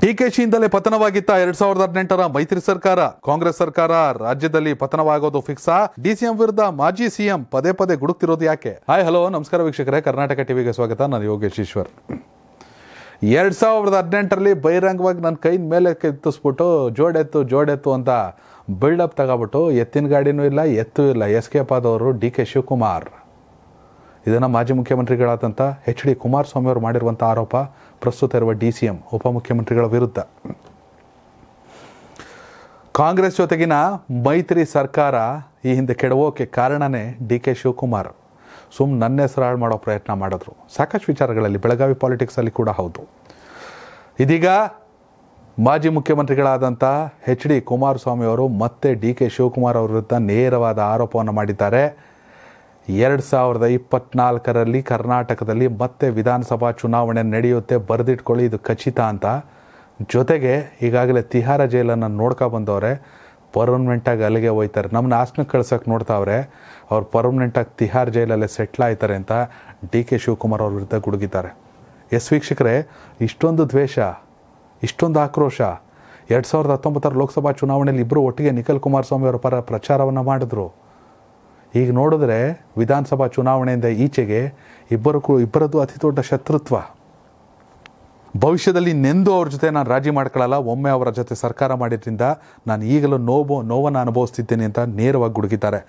D K ಶಿಯಿಂದಲೇ ಪತನವಾಗಿತ್ತ ಎರಡ್ ಸಾವಿರದ ಹದಿನೆಂಟರ ಮೈತ್ರಿ ಸರ್ಕಾರ ಕಾಂಗ್ರೆಸ್ ಸರ್ಕಾರ ರಾಜ್ಯದಲ್ಲಿ ಪತನವಾಗೋದು ಫಿಕ್ಸಾ ಡಿಸಿಎಂ ವಿರುದ್ಧ ಮಾಜಿ ಸಿಎಂ ಪದೇ ಪದೇ ಗುಡುಕ್ತಿರೋದು ಯಾಕೆ ಹಾಯ್ ಹಲೋ ನಮಸ್ಕಾರ ವೀಕ್ಷಕರೇ ಕರ್ನಾಟಕ ಟಿವಿಗೆ ಸ್ವಾಗತ ನಾನು ಯೋಗೇಶ್ ಈಶ್ವರ್ ಎರಡ್ ಸಾವಿರದ ಹದಿನೆಂಟರಲ್ಲಿ ಬಹಿರಂಗವಾಗಿ ನನ್ನ ಕೈ ಮೇಲೆ ಎತ್ತಿಸ್ಬಿಟ್ಟು ಜೋಡೆತ್ತು ಜೋಡೆತ್ತು ಅಂತ ಬಿಲ್ಡಪ್ ತಗೊಬಿಟ್ಟು ಎತ್ತಿನ ಗಾಡಿನೂ ಇಲ್ಲ ಎತ್ತೂ ಇಲ್ಲ ಎಸ್ಕೇಪ್ ಆದವರು ಡಿ ಕೆ ಶಿವಕುಮಾರ್ ಇದನ್ನು ಮಾಜಿ ಮುಖ್ಯಮಂತ್ರಿಗಳಾದಂಥ ಎಚ್ ಡಿ ಕುಮಾರಸ್ವಾಮಿ ಅವರು ಮಾಡಿರುವಂಥ ಆರೋಪ ಪ್ರಸ್ತುತ ಇರುವ ಡಿ ಸಿ ಎಂ ಉಪಮುಖ್ಯಮಂತ್ರಿಗಳ ವಿರುದ್ಧ ಕಾಂಗ್ರೆಸ್ ಜೊತೆಗಿನ ಮೈತ್ರಿ ಸರ್ಕಾರ ಈ ಹಿಂದೆ ಕೆಡವೋಕೆ ಕಾರಣನೇ ಡಿ ಕೆ ಶಿವಕುಮಾರ್ ಸುಮ್ ನನ್ನ ಹೆಸರು ಹಾಳು ಮಾಡೋ ಪ್ರಯತ್ನ ಮಾಡಿದ್ರು ಸಾಕಷ್ಟು ವಿಚಾರಗಳಲ್ಲಿ ಬೆಳಗಾವಿ ಪಾಲಿಟಿಕ್ಸಲ್ಲಿ ಕೂಡ ಹೌದು ಇದೀಗ ಮಾಜಿ ಮುಖ್ಯಮಂತ್ರಿಗಳಾದಂಥ ಎಚ್ ಡಿ ಕುಮಾರಸ್ವಾಮಿ ಅವರು ಮತ್ತೆ ಡಿ ಕೆ ಶಿವಕುಮಾರ್ ಅವರ ವಿರುದ್ಧ ನೇರವಾದ ಆರೋಪವನ್ನು ಮಾಡಿದ್ದಾರೆ ಎರಡು ಸಾವಿರದ ಇಪ್ಪತ್ನಾಲ್ಕರಲ್ಲಿ ಕರ್ನಾಟಕದಲ್ಲಿ ಮತ್ತೆ ವಿಧಾನಸಭಾ ಚುನಾವಣೆ ನಡೆಯುತ್ತೆ ಬರೆದಿಟ್ಕೊಳ್ಳಿ ಇದು ಖಚಿತ ಅಂತ ಜೊತೆಗೆ ಈಗಾಗಲೇ ತಿಹಾರ ಜೈಲನ್ನು ನೋಡ್ಕೊ ಬಂದವ್ರೆ ಪರ್ಮನೆಂಟಾಗಿ ಅಲ್ಲಿಗೆ ಹೋಯ್ತಾರೆ ನಮ್ಮನ್ನ ಹಾಸನಕ್ಕೆ ಕಳ್ಸೋಕ್ಕೆ ನೋಡ್ತಾವ್ರೆ ಅವ್ರು ಪರ್ಮನೆಂಟಾಗಿ ತಿಹಾರ್ ಜೈಲಲ್ಲೇ ಸೆಟ್ಲ್ ಆಯ್ತಾರೆ ಅಂತ ಡಿ ಕೆ ಶಿವಕುಮಾರ್ ಅವ್ರ ವಿರುದ್ಧ ಗುಡುಗಿದ್ದಾರೆ ಎಸ್ ವೀಕ್ಷಕರೇ ಇಷ್ಟೊಂದು ದ್ವೇಷ ಇಷ್ಟೊಂದು ಆಕ್ರೋಶ ಎರಡು ಸಾವಿರದ ಹತ್ತೊಂಬತ್ತರ ಲೋಕಸಭಾ ಚುನಾವಣೆಯಲ್ಲಿ ಇಬ್ಬರು ಒಟ್ಟಿಗೆ ನಿಖಿಲ್ ಕುಮಾರಸ್ವಾಮಿ ಅವರ ಪರ ಪ್ರಚಾರವನ್ನು ಮಾಡಿದ್ರು ಈಗ ನೋಡಿದ್ರೆ ವಿಧಾನಸಭಾ ಚುನಾವಣೆಯಿಂದ ಈಚೆಗೆ ಇಬ್ಬರು ಇಬ್ಬರದ್ದು ಅತಿ ದೊಡ್ಡ ಶತ್ರುತ್ವ ಭವಿಷ್ಯದಲ್ಲಿ ನೆಂದು ಅವ್ರ ಜೊತೆ ನಾನು ರಾಜಿ ಮಾಡ್ಕೊಳ್ಳಲ್ಲ ಒಮ್ಮೆ ಅವರ ಜೊತೆ ಸರ್ಕಾರ ಮಾಡಿದ್ರಿಂದ ನಾನು ಈಗಲೂ ನೋವು ನೋವನ್ನು ಅನುಭವಿಸ್ತಿದ್ದೇನೆ ಅಂತ ನೇರವಾಗಿ ಗುಡುಗಿದ್ದಾರೆ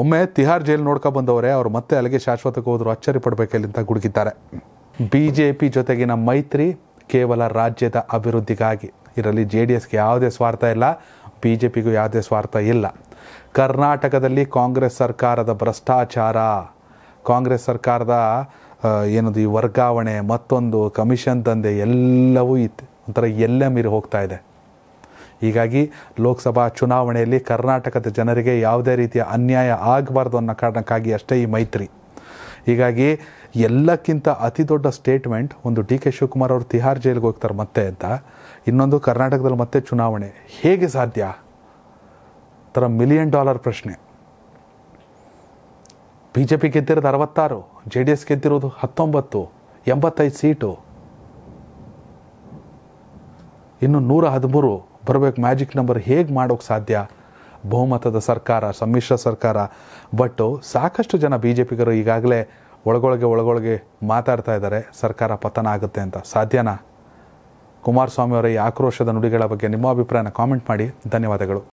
ಒಮ್ಮೆ ತಿಹಾರ್ ಜೈಲು ನೋಡ್ಕೊ ಬಂದವರೇ ಅವರು ಮತ್ತೆ ಅಲ್ಲಿಗೆ ಶಾಶ್ವತಕ್ಕೆ ಹೋದ್ರು ಅಚ್ಚರಿ ಅಂತ ಗುಡುಗಿದ್ದಾರೆ ಬಿ ಜೆ ಪಿ ಜೊತೆಗಿನ ಮೈತ್ರಿ ಕೇವಲ ರಾಜ್ಯದ ಅಭಿವೃದ್ಧಿಗಾಗಿ ಇದರಲ್ಲಿ ಜೆ ಡಿ ಎಸ್ಗೆ ಯಾವುದೇ ಸ್ವಾರ್ಥ ಇಲ್ಲ ಬಿ ಜೆ ಪಿಗೂ ಯಾವುದೇ ಸ್ವಾರ್ಥ ಇಲ್ಲ ಕರ್ನಾಟಕದಲ್ಲಿ ಕಾಂಗ್ರೆಸ್ ಸರ್ಕಾರದ ಭ್ರಷ್ಟಾಚಾರ ಕಾಂಗ್ರೆಸ್ ಸರ್ಕಾರದ ಏನದು ಈ ವರ್ಗಾವಣೆ ಮತ್ತೊಂದು ಕಮಿಷನ್ ದಂಧೆ ಎಲ್ಲವೂ ಇತ್ತು ಒಂಥರ ಎಲ್ಲ ಮೀರಿ ಹೋಗ್ತಾ ಇದೆ ಹೀಗಾಗಿ ಲೋಕಸಭಾ ಚುನಾವಣೆಯಲ್ಲಿ ಕರ್ನಾಟಕದ ಜನರಿಗೆ ಯಾವುದೇ ರೀತಿಯ ಅನ್ಯಾಯ ಆಗಬಾರ್ದು ಅನ್ನೋ ಕಾರಣಕ್ಕಾಗಿ ಅಷ್ಟೇ ಈ ಮೈತ್ರಿ ಹೀಗಾಗಿ ಎಲ್ಲಕ್ಕಿಂತ ಅತಿ ದೊಡ್ಡ ಸ್ಟೇಟ್ಮೆಂಟ್ ಒಂದು ಡಿ ಕೆ ಶಿವಕುಮಾರ್ ಅವರು ತಿಹಾರ್ ಜೈಲಿಗೆ ಹೋಗ್ತಾರೆ ಮತ್ತೆ ಅಂತ ಇನ್ನೊಂದು ಕರ್ನಾಟಕದಲ್ಲಿ ಮತ್ತೆ ಚುನಾವಣೆ ಹೇಗೆ ಸಾಧ್ಯ ಥರ ಮಿಲಿಯನ್ ಡಾಲರ್ ಪ್ರಶ್ನೆ ಬಿ ಜೆ ಪಿ ಗೆದ್ದಿರೋದು ಅರವತ್ತಾರು ಜೆ ಡಿ ಎಸ್ ಗೆದ್ದಿರೋದು ಹತ್ತೊಂಬತ್ತು ಎಂಬತ್ತೈದು ಸೀಟು ಇನ್ನು ನೂರ ಹದಿಮೂರು ಬರಬೇಕು ಮ್ಯಾಜಿಕ್ ನಂಬರ್ ಹೇಗೆ ಮಾಡೋಕ್ಕೆ ಸಾಧ್ಯ ಬಹುಮತದ ಸರ್ಕಾರ ಸಮ್ಮಿಶ್ರ ಸರ್ಕಾರ ಬಟ್ಟು ಸಾಕಷ್ಟು ಜನ ಬಿ ಜೆ ಪಿಗರು ಈಗಾಗಲೇ ಒಳಗೊಳಗೆ ಒಳಗೊಳಗೆ ಮಾತಾಡ್ತಾ ಇದ್ದಾರೆ ಸರ್ಕಾರ ಪತನ ಆಗುತ್ತೆ ಅಂತ ಸಾಧ್ಯನಾ ಕುಮಾರಸ್ವಾಮಿ ಅವರ ಈ ಆಕ್ರೋಶದ ನುಡಿಗಳ ಬಗ್ಗೆ ನಿಮ್ಮ ಅಭಿಪ್ರಾಯನ ಕಾಮೆಂಟ್ ಮಾಡಿ ಧನ್ಯವಾದಗಳು